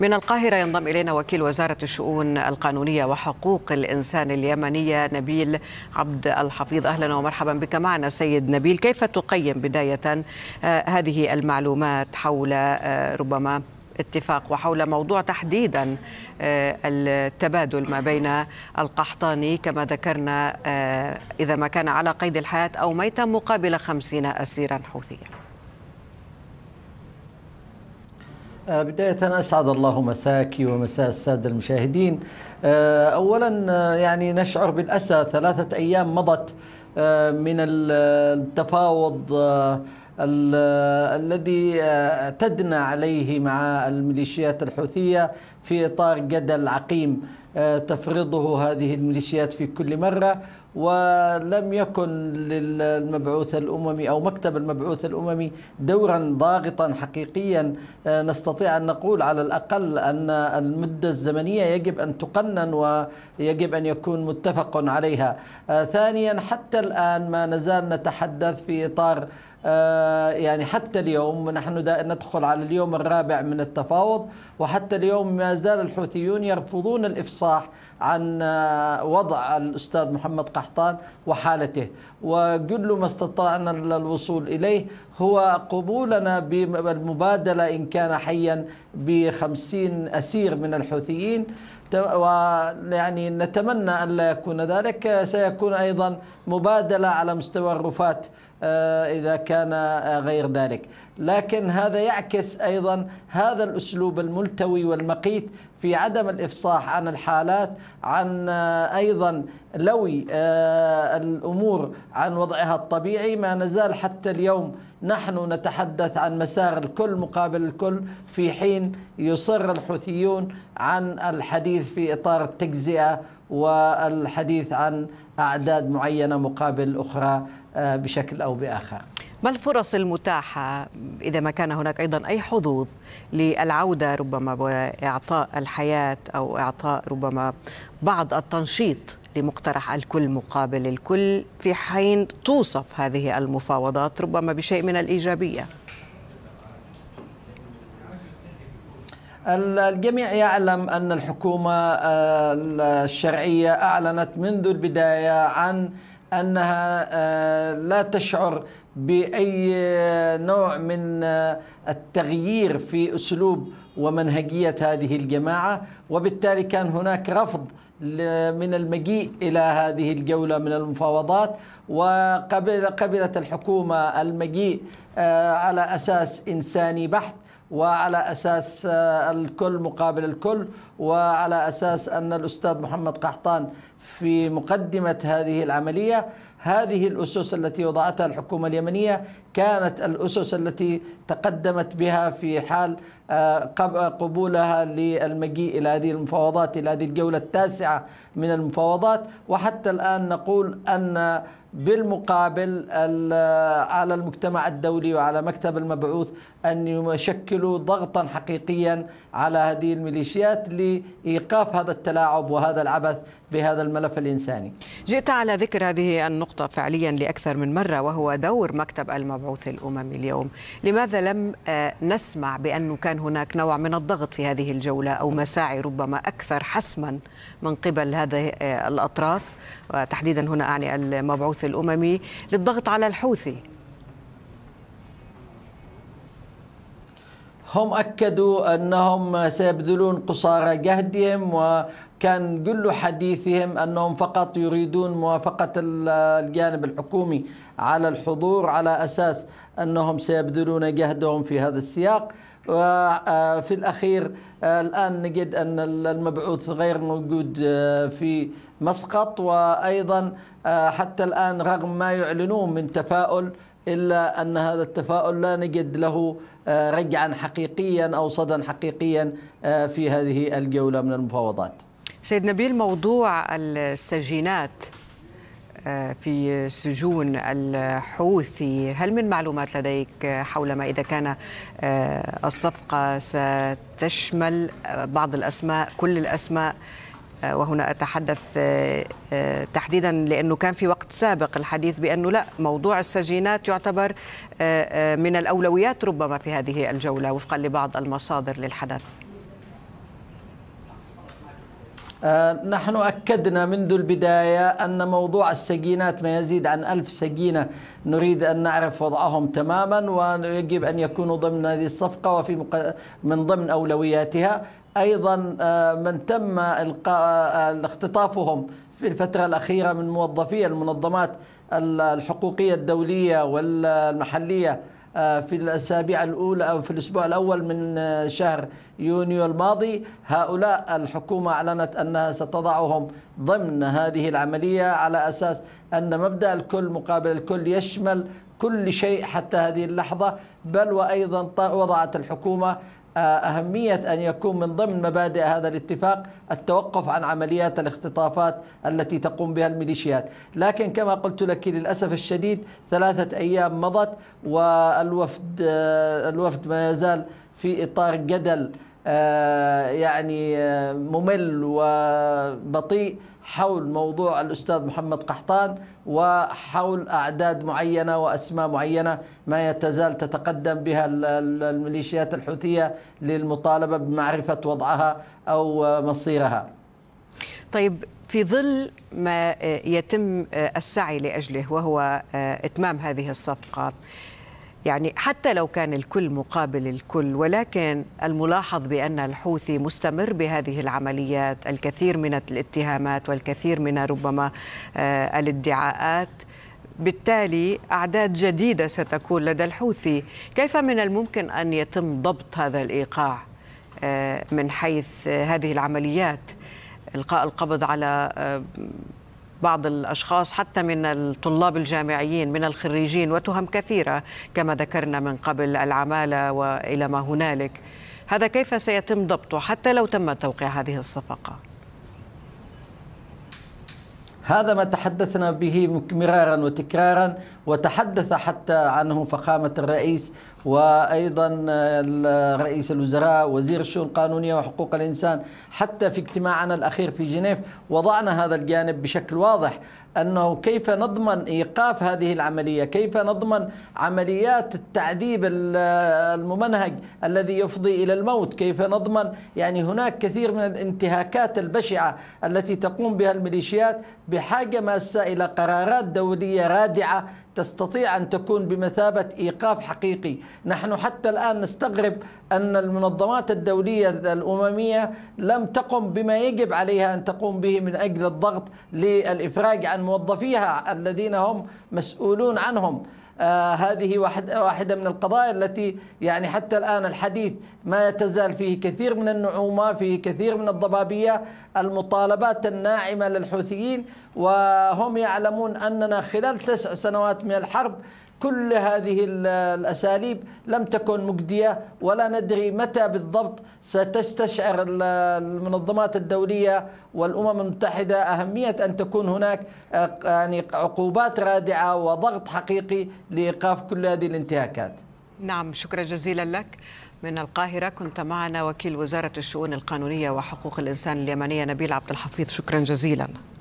من القاهرة ينضم إلينا وكيل وزارة الشؤون القانونية وحقوق الإنسان اليمنية نبيل عبد الحفيظ أهلا ومرحبا بك معنا سيد نبيل كيف تقيم بداية آه، هذه المعلومات حول آه، ربما اتفاق وحول موضوع تحديدا آه، التبادل ما بين القحطاني كما ذكرنا إذا ما كان على قيد الحياة أو ميتا مقابل خمسين أسيرا حوثيا آه، بداية أسعد الله مساكي ومساء السادة المشاهدين آه، أولا آه، يعني نشعر بالأسى ثلاثة أيام مضت من التفاوض الذي اعتدنا عليه مع الميليشيات الحوثية في إطار جدل عقيم آه، تفرضه هذه الميليشيات في كل مرة ولم يكن للمبعوث الأممي أو مكتب المبعوث الأممي دورا ضاغطا حقيقيا آه، نستطيع أن نقول على الأقل أن المدة الزمنية يجب أن تقنن ويجب أن يكون متفق عليها آه، ثانيا حتى الآن ما نزال نتحدث في إطار آه، يعني حتى اليوم نحن ندخل على اليوم الرابع من التفاوض وحتى اليوم ما زال الحوثيون يرفضون الإفصاح عن آه، وضع الأستاذ محمد قحطان وحالته وكل ما استطعنا الوصول إليه هو قبولنا بالمبادلة إن كان حيا بخمسين أسير من الحوثيين ويعني نتمنى أن لا يكون ذلك سيكون أيضا مبادلة على مستوى الرفات آه، إذا كان آه، غير ذلك لكن هذا يعكس أيضا هذا الأسلوب الملتوي والمقيت في عدم الإفصاح عن الحالات عن آه، أيضا لوي الأمور عن وضعها الطبيعي ما نزال حتى اليوم نحن نتحدث عن مسار الكل مقابل الكل في حين يصر الحوثيون عن الحديث في إطار التجزئة والحديث عن أعداد معينة مقابل أخرى آه، بشكل أو بآخر ما الفرص المتاحة إذا ما كان هناك أيضا أي حظوظ للعودة ربما وإعطاء الحياة أو إعطاء ربما بعض التنشيط لمقترح الكل مقابل الكل في حين توصف هذه المفاوضات ربما بشيء من الايجابيه الجميع يعلم أن الحكومة الشرعية أعلنت منذ البداية عن أنها آه، لا تشعر باي نوع من التغيير في اسلوب ومنهجيه هذه الجماعه وبالتالي كان هناك رفض من المجيء الى هذه الجوله من المفاوضات وقبل قبلت الحكومه المجيء آه، على اساس انساني بحت وعلى اساس آه، الكل مقابل الكل وعلى اساس ان الاستاذ محمد قحطان في مقدمه هذه العمليه هذه الأسس التي وضعتها الحكومة اليمنية كانت الأسس التي تقدمت بها في حال قبولها للمجيء إلى هذه المفاوضات إلى هذه الجولة التاسعة من المفاوضات وحتى الآن نقول أن بالمقابل على المجتمع الدولي وعلى مكتب المبعوث أن يشكلوا ضغطا حقيقيا على هذه الميليشيات لإيقاف هذا التلاعب وهذا العبث بهذا الملف الإنساني جئت على ذكر هذه النقطة فعليا لأكثر من مرة وهو دور مكتب المبعوث الأممي اليوم لماذا لم آه، نسمع بأنه كان كان هناك نوع من الضغط في هذه الجولة أو مساعي ربما أكثر حسما من قبل هذه آه، الأطراف وتحديدا هنا أعني المبعوث الأممي للضغط على الحوثي هم أكدوا أنهم سيبذلون قصارى جهدهم و كان كل حديثهم انهم فقط يريدون موافقه الجانب الحكومي على الحضور على اساس انهم سيبذلون جهدهم في هذا السياق وفي الأخير آه، الآن نجد أن المبعوث غير موجود آه، في مسقط وأيضا آه، حتى الآن رغم ما يعلنوه من تفاؤل إلا أن هذا التفاؤل لا نجد له رجعا حقيقيا أو صدى حقيقيا في هذه الجولة من المفاوضات سيد نبيل موضوع السجينات في سجون الحوثي هل من معلومات لديك حول ما إذا كان آه، الصفقة ستشمل بعض الأسماء كل الأسماء آه، وهنا أتحدث آه، تحديدا لأنه كان في وقت سابق الحديث بأنه لا موضوع السجينات يعتبر من الأولويات ربما في هذه الجولة وفقا لبعض المصادر للحدث آه، نحن أكدنا منذ البداية أن موضوع السجينات ما يزيد عن ألف سجينة نريد أن نعرف وضعهم تماما ويجب أن يكونوا ضمن هذه الصفقة وفي من ضمن أولوياتها أيضا آه، من تم آه، اختطافهم في الفترة الأخيرة من موظفي المنظمات الحقوقية الدولية والمحلية آه، في الأسابيع الأولى أو في الأسبوع الأول من آه، شهر يونيو الماضي هؤلاء الحكومة أعلنت أنها ستضعهم ضمن هذه العملية على أساس أن مبدأ الكل مقابل الكل يشمل كل شيء حتى هذه اللحظة بل وأيضا وضعت الحكومة أهمية أن يكون من ضمن مبادئ هذا الاتفاق التوقف عن عمليات الاختطافات التي تقوم بها الميليشيات لكن كما قلت لك للأسف الشديد ثلاثة أيام مضت والوفد آه، الوفد ما يزال في إطار جدل آه، يعني آه، ممل وبطيء حول موضوع الأستاذ محمد قحطان وحول أعداد معينة وأسماء معينة ما تزال تتقدم بها الميليشيات الحوثية للمطالبة بمعرفة وضعها أو مصيرها طيب في ظل ما يتم السعي لأجله وهو آه، إتمام هذه الصفقات يعني حتى لو كان الكل مقابل الكل ولكن الملاحظ بأن الحوثي مستمر بهذه العمليات الكثير من الاتهامات والكثير من ربما آه، الادعاءات بالتالي أعداد جديدة ستكون لدى الحوثي كيف من الممكن أن يتم ضبط هذا الإيقاع آه، من حيث هذه العمليات إلقاء القبض على آه، بعض الاشخاص حتى من الطلاب الجامعيين من الخريجين وتهم كثيره كما ذكرنا من قبل العماله والى ما هنالك هذا كيف سيتم ضبطه حتى لو تم توقيع هذه الصفقه هذا ما تحدثنا به مرارا وتكرارا وتحدث حتى عنه فخامة الرئيس وأيضا رئيس الوزراء وزير الشؤون القانونية وحقوق الإنسان حتى في اجتماعنا الأخير في جنيف وضعنا هذا الجانب بشكل واضح أنه كيف نضمن إيقاف هذه العملية كيف نضمن عمليات التعذيب الممنهج الذي يفضي إلى الموت كيف نضمن يعني هناك كثير من الانتهاكات البشعة التي تقوم بها الميليشيات بحاجة ماسة إلى قرارات دولية رادعة تستطيع أن تكون بمثابة إيقاف حقيقي نحن حتى الآن نستغرب أن المنظمات الدولية الأممية لم تقم بما يجب عليها أن تقوم به من أجل الضغط للإفراج عن موظفيها الذين هم مسؤولون عنهم آه، هذه واحدة من القضايا التي يعني حتى الآن الحديث ما يتزال فيه كثير من النعومة فيه كثير من الضبابية المطالبات الناعمة للحوثيين وهم يعلمون أننا خلال تسع سنوات من الحرب كل هذه الأساليب لم تكن مجدية ولا ندري متى بالضبط ستستشعر المنظمات الدولية والأمم المتحدة أهمية أن تكون هناك آه، يعني عقوبات رادعة وضغط حقيقي لإيقاف كل هذه الانتهاكات نعم شكرا جزيلا لك من القاهرة كنت معنا وكيل وزارة الشؤون القانونية وحقوق الإنسان اليمنية نبيل عبد الحفيظ شكرا جزيلا